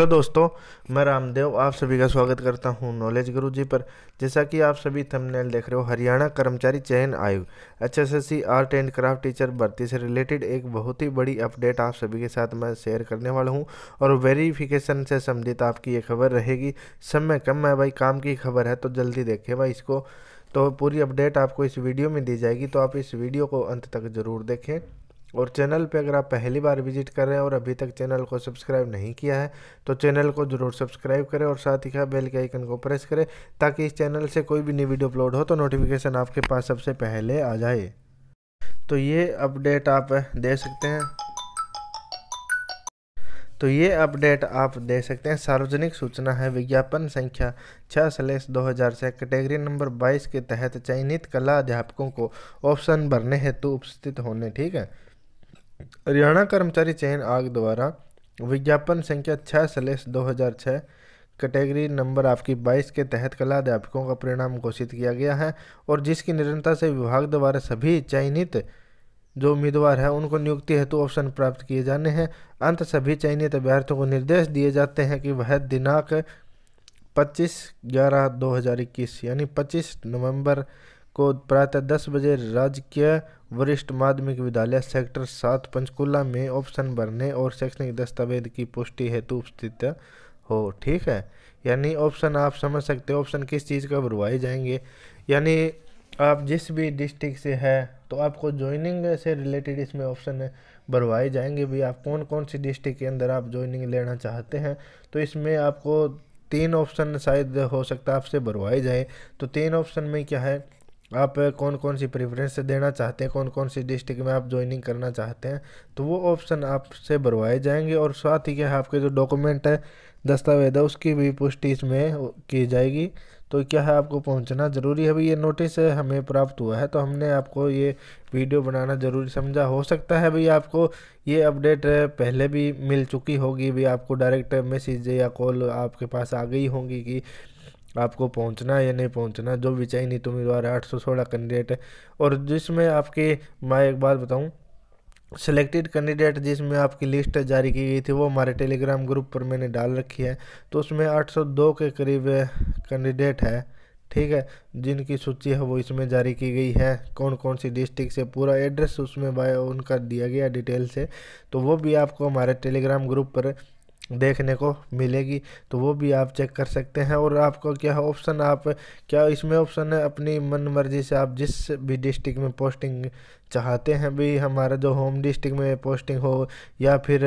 तो दोस्तों मैं रामदेव आप सभी का स्वागत करता हूं नॉलेज गुरु जी पर जैसा कि आप सभी थंबनेल देख रहे हो हरियाणा कर्मचारी चयन आयोग H S S C art and craft teacher भर्ती से रिलेटेड एक बहुत ही बड़ी अपडेट आप सभी के साथ मैं शेयर करने वाला हूं और वेरिफिकेशन से संबंधित आपकी ये खबर रहेगी समय कम है भाई काम की खबर है तो जल्दी देखें भाई इसको तो पूरी अपडेट आपको इस वीडियो में दी जाएगी तो आप इस वीडियो को अंत तक ज़रूर देखें और चैनल पे अगर आप पहली बार विजिट कर रहे हैं और अभी तक चैनल को सब्सक्राइब नहीं किया है तो चैनल को ज़रूर सब्सक्राइब करें और साथ ही बेल के आइकन को प्रेस करें ताकि इस चैनल से कोई भी नई वीडियो अपलोड हो तो नोटिफिकेशन आपके पास सबसे पहले आ जाए तो ये अपडेट आप दे सकते हैं तो ये अपडेट आप दे सकते हैं सार्वजनिक सूचना है विज्ञापन संख्या छः सलेस दो हज़ार से कैटेगरी नंबर बाईस के तहत चयनित कला अध्यापकों को ऑप्शन भरने हेतु उपस्थित होने ठीक है हरियाणा कर्मचारी चयन आयोग द्वारा विज्ञापन संख्या छः सलेस दो हज़ार छः कैटेगरी नंबर आपकी 22 के तहत कला अध्यापकों का परिणाम घोषित किया गया है और जिसकी निरंतरता से विभाग द्वारा सभी चयनित जो उम्मीदवार हैं उनको नियुक्ति हेतु ऑप्शन प्राप्त किए जाने हैं अंत सभी चयनित अभ्यर्थियों को निर्देश दिए जाते हैं कि वह दिनांक 25 ग्यारह 2021 यानी 25 नवंबर को प्रातः 10 बजे राजकीय वरिष्ठ माध्यमिक विद्यालय सेक्टर सात पंचकूला में ऑप्शन भरने और शैक्षणिक दस्तावेज की पुष्टि हेतु उपस्थित हो ठीक है यानी ऑप्शन आप समझ सकते हो ऑप्शन किस चीज़ का भरवाए जाएंगे यानी आप जिस भी डिस्ट्रिक्ट से है तो आपको ज्वाइनिंग से रिलेटेड इसमें ऑप्शन भरवाए जाएंगे भी आप कौन कौन सी डिस्ट्रिक्ट के अंदर आप ज्वाइनिंग लेना चाहते हैं तो इसमें आपको तीन ऑप्शन शायद हो सकता है आपसे भरवाए जाए तो तीन ऑप्शन में क्या है आप कौन कौन सी प्रेफरेंस देना चाहते हैं कौन कौन सी डिस्ट्रिक्ट में आप ज्वाइनिंग करना चाहते हैं तो वो ऑप्शन आपसे भरवाए जाएंगे और साथ ही क्या आपके जो डॉक्यूमेंट है दस्तावेज है उसकी भी पुष्टि इसमें की जाएगी तो क्या है आपको पहुंचना ज़रूरी है अभी ये नोटिस हमें प्राप्त हुआ है तो हमने आपको ये वीडियो बनाना ज़रूरी समझा हो सकता है भाई आपको ये अपडेट पहले भी मिल चुकी होगी भी आपको डायरेक्ट मैसेज या कॉल आपके पास आ गई होगी कि आपको पहुंचना है या नहीं पहुंचना जो भी तो उम्मीदवार आठ सौ सोलह कैंडिडेट है और जिसमें आपके मैं एक बात बताऊँ सेलेक्टेड कैंडिडेट जिसमें आपकी लिस्ट जारी की गई थी वो हमारे टेलीग्राम ग्रुप पर मैंने डाल रखी है तो उसमें 802 के करीब कैंडिडेट है ठीक है जिनकी सूची है वो इसमें जारी की गई है कौन कौन सी डिस्ट्रिक्ट से पूरा एड्रेस उसमें बाय उनका दिया गया डिटेल से तो वो भी आपको हमारे टेलीग्राम ग्रुप पर देखने को मिलेगी तो वो भी आप चेक कर सकते हैं और आपको क्या ऑप्शन आप क्या इसमें ऑप्शन है अपनी मन मर्जी से आप जिस भी डिस्ट्रिक्ट में पोस्टिंग चाहते हैं भी हमारा जो होम डिस्ट्रिक्ट में पोस्टिंग हो या फिर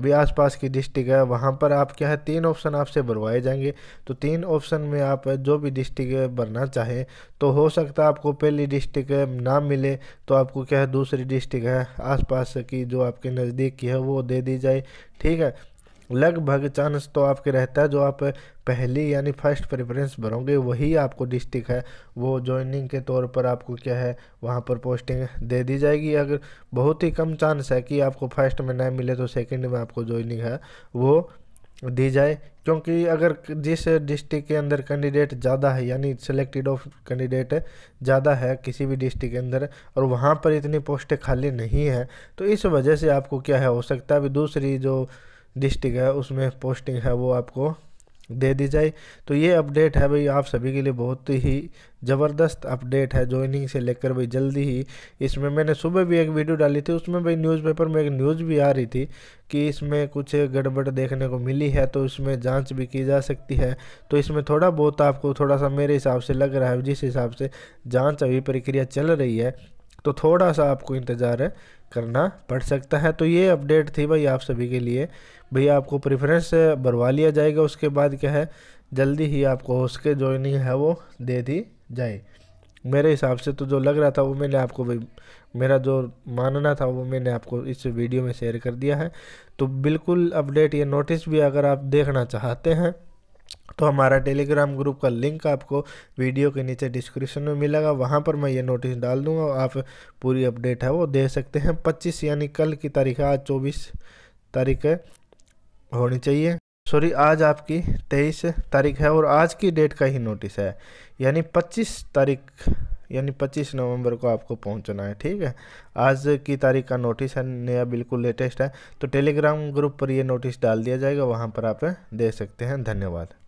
भी आसपास की डिस्ट्रिक्ट है वहाँ पर आप क्या है तीन ऑप्शन आपसे भरवाए जाएंगे तो तीन ऑप्शन में आप जो भी डिस्ट्रिक्ट भरना चाहें तो हो सकता है आपको पहली डिस्ट्रिक्ट ना मिले तो आपको क्या है दूसरी डिस्ट्रिक्ट है आसपास की जो आपके नज़दीक की है वो दे दी जाए ठीक है लगभग चांस तो आपके रहता है जो आप पहली यानी फर्स्ट प्रेफरेंस भरोगे वही आपको डिस्ट्रिक्ट है वो जॉइनिंग के तौर पर आपको क्या है वहाँ पर पोस्टिंग दे दी जाएगी अगर बहुत ही कम चांस है कि आपको फर्स्ट में ना मिले तो सेकेंड में आपको जॉइनिंग है वो दी जाए क्योंकि अगर जिस डिस्ट्रिक्ट के अंदर कैंडिडेट ज़्यादा है यानी सेलेक्टेड ऑफ कैंडिडेट ज़्यादा है किसी भी डिस्ट्रिक्ट के अंदर और वहाँ पर इतनी पोस्टें खाली नहीं हैं तो इस वजह से आपको क्या है हो सकता है अभी दूसरी जो डिस्ट्रिक्ट है उसमें पोस्टिंग है वो आपको दे दी जाए तो ये अपडेट है भाई आप सभी के लिए बहुत ही ज़बरदस्त अपडेट है ज्वाइनिंग से लेकर भाई जल्दी ही इसमें मैंने सुबह भी एक वीडियो डाली थी उसमें भाई न्यूज़पेपर में एक न्यूज़ भी आ रही थी कि इसमें कुछ गड़बड़ देखने को मिली है तो इसमें जांच भी की जा सकती है तो इसमें थोड़ा बहुत आपको थोड़ा सा मेरे हिसाब से लग रहा है जिस हिसाब से जाँच अभी प्रक्रिया चल रही है तो थोड़ा सा आपको इंतज़ार करना पड़ सकता है तो ये अपडेट थी भाई आप सभी के लिए भाई आपको प्रेफरेंस भरवा लिया जाएगा उसके बाद क्या है जल्दी ही आपको उसके ज्वाइनिंग है वो दे दी जाए मेरे हिसाब से तो जो लग रहा था वो मैंने आपको भाई मेरा जो मानना था वो मैंने आपको इस वीडियो में शेयर कर दिया है तो बिल्कुल अपडेट ये नोटिस भी अगर आप देखना चाहते हैं तो हमारा टेलीग्राम ग्रुप का लिंक आपको वीडियो के नीचे डिस्क्रिप्शन में मिलेगा वहाँ पर मैं ये नोटिस डाल दूँगा आप पूरी अपडेट है वो दे सकते हैं पच्चीस यानी कल की तारीख है आज चौबीस तारीख होनी चाहिए सॉरी आज आपकी तेईस तारीख है और आज की डेट का ही नोटिस है यानी पच्चीस तारीख यानी 25 नवंबर को आपको पहुंचना है ठीक है आज की तारीख का नोटिस है नया बिल्कुल लेटेस्ट है तो टेलीग्राम ग्रुप पर ये नोटिस डाल दिया जाएगा वहाँ पर आप दे सकते हैं धन्यवाद